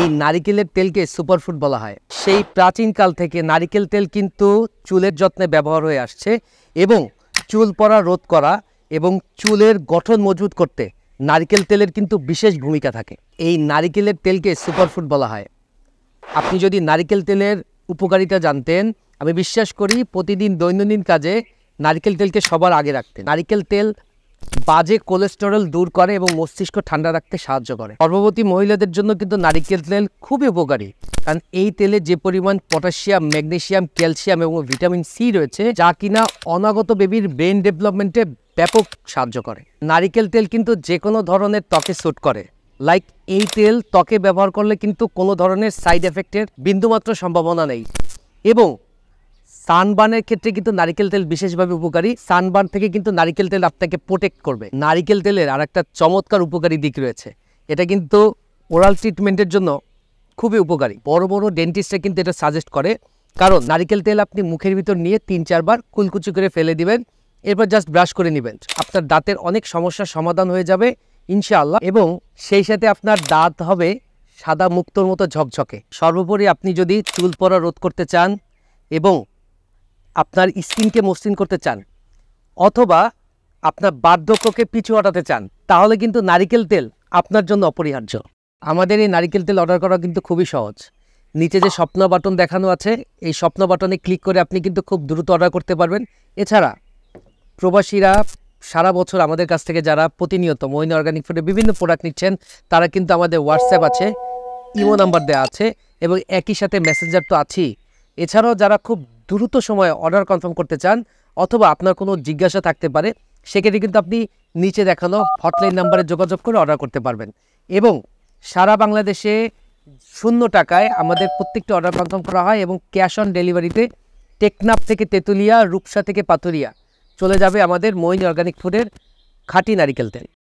এই নারিকেলের তেলকে সুপারফুড বলা হয় সেই প্রাচীনকাল থেকে নারিকেল তেল কিন্তু চুলের যত্নে ব্যবহার হয়ে আসছে এবং চুল পড়া রোধ করা এবং চুলের গঠন মজবুত করতে নারিকেল তেলের কিন্তু বিশেষ ভূমিকা থাকে এই নারিকেলের তেলকে সুপারফুড বলা হয় আপনি যদি নারিকেল তেলের উপকারিতা জানতেন আমি বিশ্বাস করি প্রতিদিন দৈনন্দিন কাজে নারিকেল তেলকে সবার আগে রাখতেন নারিকেল তেল বাজে কোলেস্টেরল দূর করে এবং মস্তিষ্ক ঠান্ডা রাখতে সাহায্য করে গর্ভবতী মহিলাদের জন্য কিন্তু নারিকেল তেল খুবই উপকারী কারণ এই তেলে যে পরিমাণ পটাশিয়াম ম্যাগনেশিয়াম ক্যালসিয়াম এবং ভিটামিন সি রয়েছে যা কিনা অনাগত বেবির ব্রেন ডেভেলপমেন্টে ব্যাপক সাহায্য করে নারিকেল তেল কিন্তু যে কোনো ধরনের ত্বকে স্যুট করে লাইক এই তেল ত্বকে ব্যবহার করলে কিন্তু কোনো ধরনের সাইড এফেক্টের বিন্দুমাত্র সম্ভাবনা নেই এবং সানবানের ক্ষেত্রে কিন্তু নারিকেল তেল বিশেষভাবে উপকারী সানবান থেকে কিন্তু নারিকেল তেল আপনাকে প্রোটেক্ট করবে নারিকেল তেলের আর একটা চমৎকার উপকারী দিক রয়েছে এটা কিন্তু ওরাল ট্রিটমেন্টের জন্য খুবই উপকারী বড় বড় ডেন্টিস্টরা কিন্তু এটা সাজেস্ট করে কারণ নারিকেল তেল আপনি মুখের ভিতর নিয়ে তিন চারবার কুলকুচি করে ফেলে দিবেন এরপর জাস্ট ব্রাশ করে নেবেন আপনার দাঁতের অনেক সমস্যার সমাধান হয়ে যাবে ইনশাআল্লাহ এবং সেই সাথে আপনার দাঁত হবে সাদা মুক্তর মতো ঝকঝকে সর্বোপরি আপনি যদি চুল পড়া রোধ করতে চান এবং আপনার স্কিনকে মসৃণ করতে চান অথবা আপনার বার্ধক্যকে পিছু হটাতে চান তাহলে কিন্তু নারিকেল তেল আপনার জন্য অপরিহার্য আমাদের এই নারিকেল তেল অর্ডার করা কিন্তু খুবই সহজ নিচে যে স্বপ্ন বাটন দেখানো আছে এই স্বপ্ন বাটনে ক্লিক করে আপনি কিন্তু খুব দ্রুত অর্ডার করতে পারবেন এছাড়া প্রবাসীরা সারা বছর আমাদের কাছ থেকে যারা প্রতিনিয়ত মহিন অর্গানিক ফুডে বিভিন্ন প্রোডাক্ট নিচ্ছেন তারা কিন্তু আমাদের হোয়াটসঅ্যাপ আছে ইমো নাম্বার দেওয়া আছে এবং একই সাথে মেসেঞ্জার তো আছেই এছাড়াও যারা খুব দ্রুত সময়ে অর্ডার কনফার্ম করতে চান অথবা আপনার কোনো জিজ্ঞাসা থাকতে পারে সেক্ষেত্রে কিন্তু আপনি নিচে দেখানো হটলাইন নাম্বারে যোগাযোগ করে অর্ডার করতে পারবেন এবং সারা বাংলাদেশে শূন্য টাকায় আমাদের প্রত্যেকটা অর্ডার কনফার্ম করা হয় এবং ক্যাশ অন ডেলিভারিতে টেকনাফ থেকে তেঁতুলিয়া রূপসা থেকে পাতুরিয়া চলে যাবে আমাদের মইন অর্গানিক ফুডের খাঁটি নারিকেল তেল